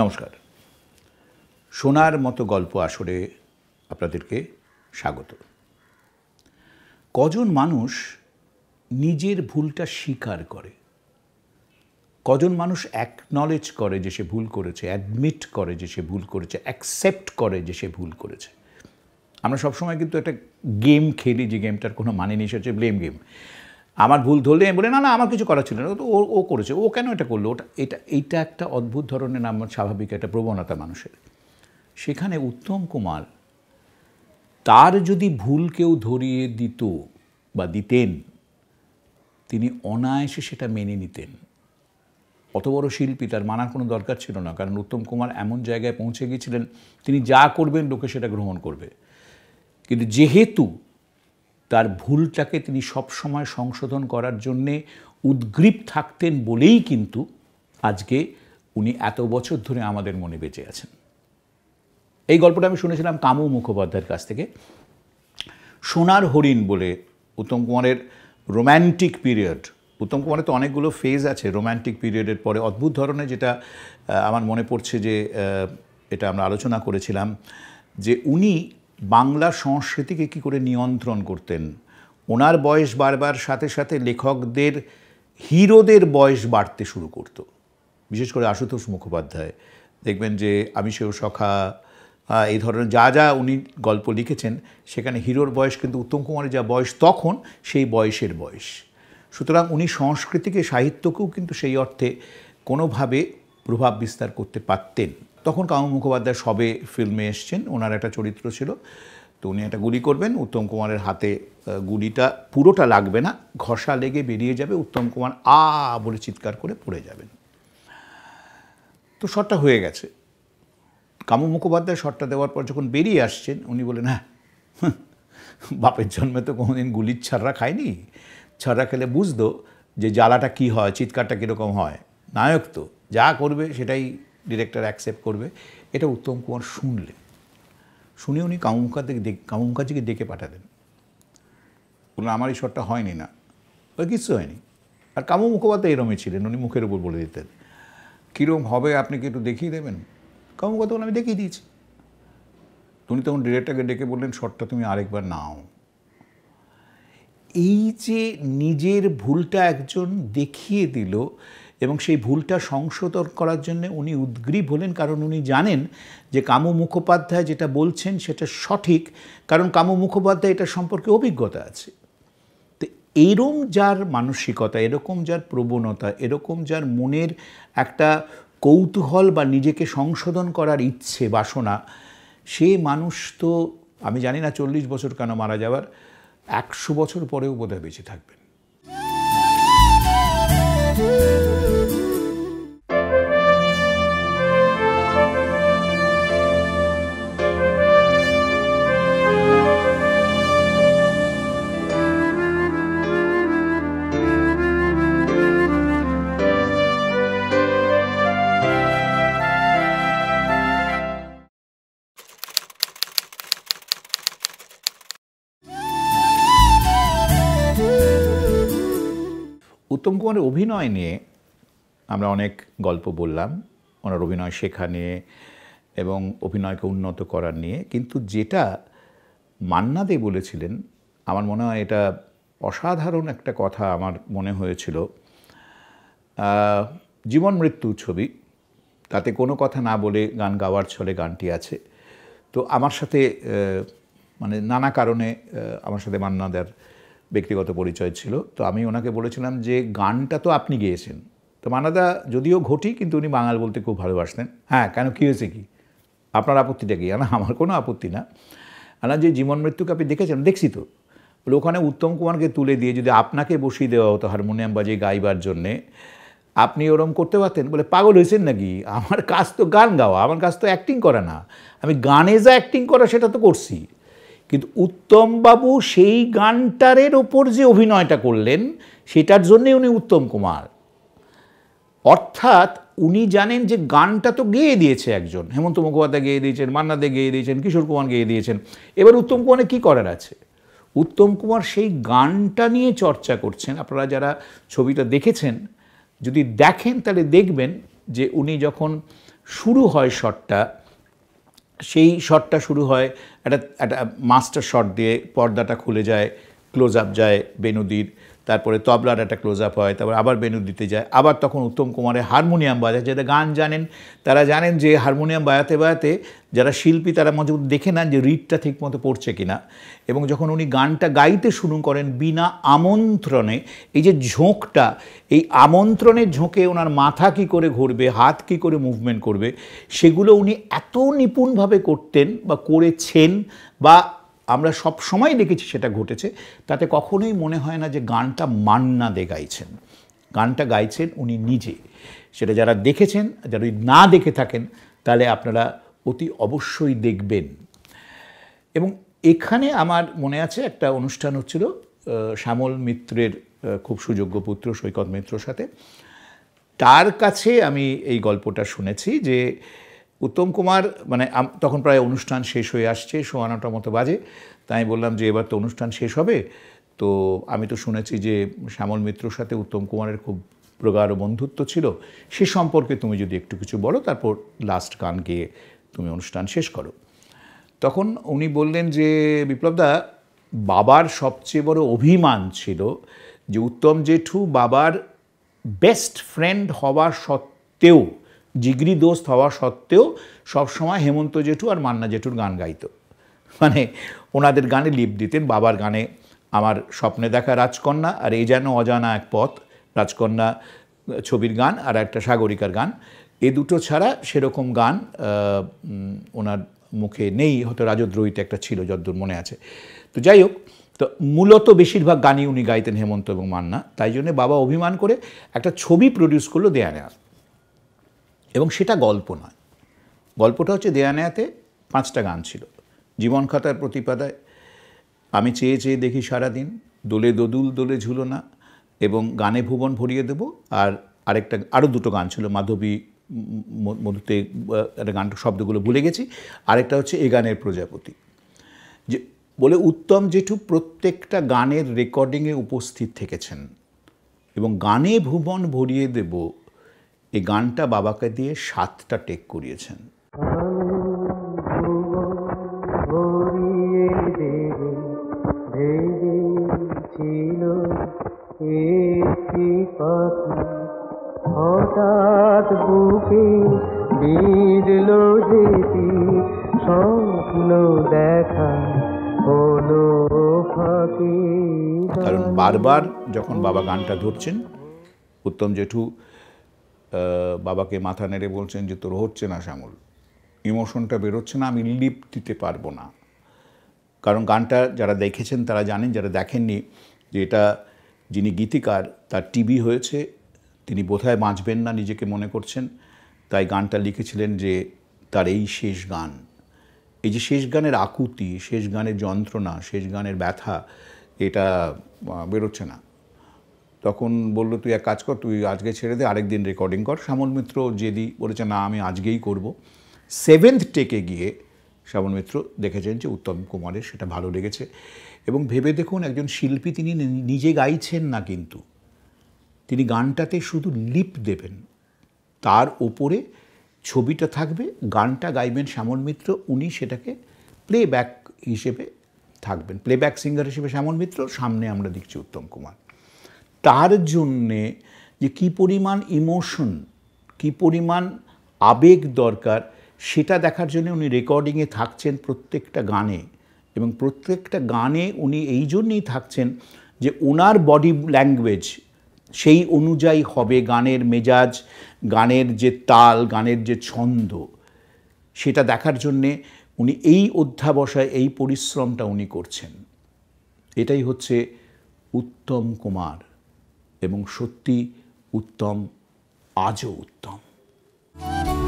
নমস্কার সোনার মতো গল্প আসরে আপনাদেরকে স্বাগত কজন মানুষ নিজের ভুলটা স্বীকার করে কজন মানুষ অ্যাকনলেজ করে যে সে ভুল করেছে অ্যাডমিট করে যে সে ভুল করেছে অ্যাকসেপ্ট করে যে সে ভুল করেছে আমরা সবসময় কিন্তু একটা গেম খেলি যে গেমটার কোনো মানে নেই সে হচ্ছে ব্লেম গেম আমার ভুল ধরলে আমি বলে না না আমার কিছু করার ছিল না ও ও করেছে ও কেন এটা করলো ওটা এটা এইটা একটা অদ্ভুত ধরনের আমার স্বাভাবিক একটা প্রবণতা মানুষের সেখানে উত্তম কুমার তার যদি ভুল কেউ ধরিয়ে দিত বা দিতেন তিনি অনায়াসে সেটা মেনে নিতেন অত বড় শিল্পী তার মানার কোনো দরকার ছিল না কারণ উত্তম কুমার এমন জায়গায় পৌঁছে গিয়েছিলেন তিনি যা করবেন লোকে সেটা গ্রহণ করবে কিন্তু যেহেতু তার ভুলটাকে তিনি সবসময় সংশোধন করার জন্যে উদ্গ্রীব থাকতেন বলেই কিন্তু আজকে উনি এত বছর ধরে আমাদের মনে বেঁচে আছেন এই গল্পটা আমি শুনেছিলাম কামু মুখোপাধ্যায়ের কাছ থেকে সোনার হরিণ বলে উত্তম কুমারের রোম্যান্টিক পিরিয়ড উত্তম কুমারের তো অনেকগুলো ফেজ আছে রোম্যান্টিক পিরিয়ডের পরে অদ্ভুত ধরনের যেটা আমার মনে পড়ছে যে এটা আমরা আলোচনা করেছিলাম যে উনি বাংলা সংস্কৃতিকে কি করে নিয়ন্ত্রণ করতেন ওনার বয়স বাড়বার সাথে সাথে লেখকদের হিরোদের বয়স বাড়তে শুরু করত বিশেষ করে আশুতোষ মুখোপাধ্যায় দেখবেন যে আমি সেও সখা এই ধরনের যা যা উনি গল্প লিখেছেন সেখানে হিরোর বয়স কিন্তু উত্তম কুমারের যা বয়স তখন সেই বয়সের বয়স সুতরাং উনি সংস্কৃতিকে সাহিত্যকেও কিন্তু সেই অর্থে কোনোভাবে প্রভাব বিস্তার করতে পারতেন তখন কামু মুখোপাধ্যায় সবে ফিল্মে এসছেন ওনার একটা চরিত্র ছিল তো উনি একটা গুলি করবেন উত্তম কুমারের হাতে গুলিটা পুরোটা লাগবে না ঘষা লেগে বেরিয়ে যাবে উত্তম কুমার আ বলে চিৎকার করে পড়ে যাবেন তো শটটা হয়ে গেছে কামু মুখোপাধ্যায় শটটা দেওয়ার পর যখন বেরিয়ে আসছেন উনি বলেন হ্যাঁ বাপের জন্মে তো কোনোদিন গুলির ছাড়রা খায়নি ছাড়া খেলে বুঝতো যে জ্বালাটা কি হয় চিৎকারটা কীরকম হয় নায়ক তো যা করবে সেটাই ডিরেক্টর অ্যাকসেপ্ট করবে এটা উত্তম কুমার শুনলেন শুনে উনি দেখ কামুকাজিকে ডেকে পাঠালেন বললেন আমার এই শটটা হয়নি না ওই কিচ্ছু হয়নি আর কামু মুখোপাধ্যায় এরমই ছিলেন উনি মুখের উপর বলে দিতেন কীরকম হবে আপনি কি একটু দেখিয়ে দেবেন কামু কথা বলে আমি দেখিয়ে দিয়েছি উনি তখন ডিরেক্টরকে ডেকে বললেন শটটা তুমি আরেকবার নাও এই যে নিজের ভুলটা একজন দেখিয়ে দিল এবং সেই ভুলটা সংশোধন করার জন্য উনি উদ্গ্রীব হলেন কারণ উনি জানেন যে কামু মুখোপাধ্যায় যেটা বলছেন সেটা সঠিক কারণ কামু মুখোপাধ্যায় এটা সম্পর্কে অভিজ্ঞতা আছে তো এরম যার মানসিকতা এরকম যার প্রবণতা এরকম যার মনের একটা কৌতূহল বা নিজেকে সংশোধন করার ইচ্ছে বাসনা সে মানুষ তো আমি জানি না চল্লিশ বছর কেন মারা যাওয়ার একশো বছর পরেও বোধহয় বেঁচে থাকবে উত্তম কুমারের অভিনয় নিয়ে আমরা অনেক গল্প বললাম ওনার অভিনয় শেখা নিয়ে এবং অভিনয়কে উন্নত করার নিয়ে কিন্তু যেটা মান্না দে বলেছিলেন আমার মনে হয় এটা অসাধারণ একটা কথা আমার মনে হয়েছিল জীবন মৃত্যু ছবি তাতে কোনো কথা না বলে গান গাওয়ার ছলে গানটি আছে তো আমার সাথে মানে নানা কারণে আমার সাথে মান্না দেয়ার ব্যক্তিগত পরিচয় ছিল তো আমি ওনাকে বলেছিলাম যে গানটা তো আপনি গেয়েছেন তো মানাদা যদিও ঘটি কিন্তু উনি বাঙাল বলতে খুব ভালোবাসতেন হ্যাঁ কেন কী হয়েছে কি আপনার আপত্তিটা কি না আমার কোনো আপত্তি না আনা যে জীবন মৃত্যুকে আপনি দেখেছেন দেখছি তো ওখানে উত্তম কুমারকে তুলে দিয়ে যদি আপনাকে বসিয়ে দেওয়া হতো হারমোনিয়াম বাজে গাইবার জন্যে আপনি ওরম করতে পারতেন বলে পাগল হয়েছেন নাকি আমার কাজ তো গান গাওয়া আমার কাজ তো অ্যাক্টিং করা না আমি গানে যা অ্যাক্টিং করা সেটা তো করছি কিন্তু উত্তমবাবু সেই গানটারের ওপর যে অভিনয়টা করলেন সেটার জন্যে উনি উত্তম কুমার অর্থাৎ উনি জানেন যে গানটা তো গেয়ে দিয়েছে একজন হেমন্ত মুখোপাধ্যায় গেয়ে দিয়েছেন মান্না দে গেয়ে দিয়েছেন কিশোর কুমার গেয়ে দিয়েছেন এবার উত্তম কুমারের কী করার আছে উত্তম কুমার সেই গানটা নিয়ে চর্চা করছেন আপনারা যারা ছবিটা দেখেছেন যদি দেখেন তাহলে দেখবেন যে উনি যখন শুরু হয় শটটা সেই শটটা শুরু হয় একটা একটা মাস্টার শট দিয়ে পর্দাটা খুলে যায় ক্লোজ আপ যায় বেনুদির তারপরে তবলার একটা ক্লোজ আপ হয় তারপর আবার বেনু দিতে যায় আবার তখন উত্তম কুমারের হারমোনিয়াম বাজায় যারা গান জানেন তারা জানেন যে হারমোনিয়াম বাজাতে বাজাতে যারা শিল্পী তারা মধ্যে দেখে নেন যে রিডটা ঠিকমতো পড়ছে কিনা এবং যখন উনি গানটা গাইতে শুরু করেন বিনা আমন্ত্রণে এই যে ঝোঁকটা এই আমন্ত্রণের ঝোঁকে ওনার মাথা কি করে ঘুরবে হাত কি করে মুভমেন্ট করবে সেগুলো উনি এত নিপুণভাবে করতেন বা করেছেন বা আমরা সব সময় দেখেছি সেটা ঘটেছে তাতে কখনোই মনে হয় না যে গানটা মান্না দে গাইছেন গানটা গাইছেন উনি নিজে সেটা যারা দেখেছেন যারা না দেখে থাকেন তাহলে আপনারা অতি অবশ্যই দেখবেন এবং এখানে আমার মনে আছে একটা অনুষ্ঠান হচ্ছিল শ্যামল মিত্রের খুব সুযোগ্য পুত্র সৈকত মিত্রর সাথে তার কাছে আমি এই গল্পটা শুনেছি যে উত্তম কুমার মানে তখন প্রায় অনুষ্ঠান শেষ হয়ে আসছে সোয়া নটার মতো বাজে তাই বললাম যে এবার তো অনুষ্ঠান শেষ হবে তো আমি তো শুনেছি যে শ্যামল মিত্রর সাথে উত্তম কুমারের খুব প্রগাঢ় বন্ধুত্ব ছিল সে সম্পর্কে তুমি যদি একটু কিছু বলো তারপর লাস্ট গান গিয়ে তুমি অনুষ্ঠান শেষ করো তখন উনি বললেন যে বিপ্লবদা বাবার সবচেয়ে বড় অভিমান ছিল যে উত্তম জেঠু বাবার বেস্ট ফ্রেন্ড হওয়া সত্ত্বেও জিগরি দোস্ত হওয়া সত্ত্বেও সবসময় হেমন্ত জেঠু আর মান্না জেঠুর গান গাইত মানে ওনাদের গানে লিপ দিতেন বাবার গানে আমার স্বপ্নে দেখা রাজকন্যা আর এই যেন অজানা এক পথ রাজকন্যা ছবির গান আর একটা সাগরিকার গান এ দুটো ছাড়া সেরকম গান ওনার মুখে নেই হয়তো রাজদ্রোহীতে একটা ছিল যদ্দূর মনে আছে তো যাই হোক তো মূলত বেশিরভাগ গানই উনি গাইতেন হেমন্ত এবং মান্না তাই জন্যে বাবা অভিমান করে একটা ছবি প্রডিউস করলো দেয়ানে এবং সেটা গল্প নয় গল্পটা হচ্ছে দেয়ানেয়াতে পাঁচটা গান ছিল জীবন খাতার প্রতিপাদায় আমি চেয়ে চেয়ে দেখি সারাদিন দোলে দোদুল দোলে ঝুলো না এবং গানে ভুবন ভরিয়ে দেব আর আরেকটা আরও দুটো গান ছিল মাধবী মধুতে একটা গান শব্দগুলো ভুলে গেছি আরেকটা হচ্ছে এ গানের প্রজাপতি যে বলে উত্তম জেঠু প্রত্যেকটা গানের রেকর্ডিংয়ে উপস্থিত থেকেছেন এবং গানে ভুবন ভরিয়ে দেব এই গানটা বাবাকে দিয়ে সাতটা টেক করিয়েছেন হঠাৎ দেখা হলো কারণ বারবার যখন বাবা গানটা ধরছেন উত্তম জেঠু বাবাকে মাথা নেড়ে বলছেন যে তোর হচ্ছে না শ্যামল ইমোশনটা বেরোচ্ছে না আমি লিপ দিতে পারবো না কারণ গানটা যারা দেখেছেন তারা জানেন যারা দেখেননি যে এটা যিনি গীতিকার তার টিভি হয়েছে তিনি বোধহয় বাঁচবেন না নিজেকে মনে করছেন তাই গানটা লিখেছিলেন যে তার এই শেষ গান এই যে শেষ গানের আকুতি শেষ গানের যন্ত্রণা শেষ গানের ব্যথা এটা বেরোচ্ছে না তখন বলল তুই এক কাজ কর তুই আজকে ছেড়ে দে আরেক দিন রেকর্ডিং কর শ্যামল মিত্র যেদি বলেছে না আমি আজকেই করব সেভেন্থ টেকে গিয়ে শ্যামল মিত্র দেখেছেন যে উত্তম কুমারের সেটা ভালো লেগেছে এবং ভেবে দেখুন একজন শিল্পী তিনি নিজে গাইছেন না কিন্তু তিনি গানটাতে শুধু লিপ দেবেন তার ওপরে ছবিটা থাকবে গানটা গাইবেন শ্যামল মিত্র উনি সেটাকে প্লেব্যাক হিসেবে থাকবেন প্লেব্যাক সিঙ্গার হিসেবে শ্যামল মিত্র সামনে আমরা দেখছি উত্তম কুমার তার জন্যে যে কি পরিমাণ ইমোশন কি পরিমাণ আবেগ দরকার সেটা দেখার জন্য উনি রেকর্ডিংয়ে থাকছেন প্রত্যেকটা গানে এবং প্রত্যেকটা গানে উনি এই জন্যেই থাকছেন যে ওনার বডি ল্যাঙ্গুয়েজ সেই অনুযায়ী হবে গানের মেজাজ গানের যে তাল গানের যে ছন্দ সেটা দেখার জন্যে উনি এই অধ্যাবসায় এই পরিশ্রমটা উনি করছেন এটাই হচ্ছে উত্তম কুমার এবং সত্যি উত্তম আজও উত্তম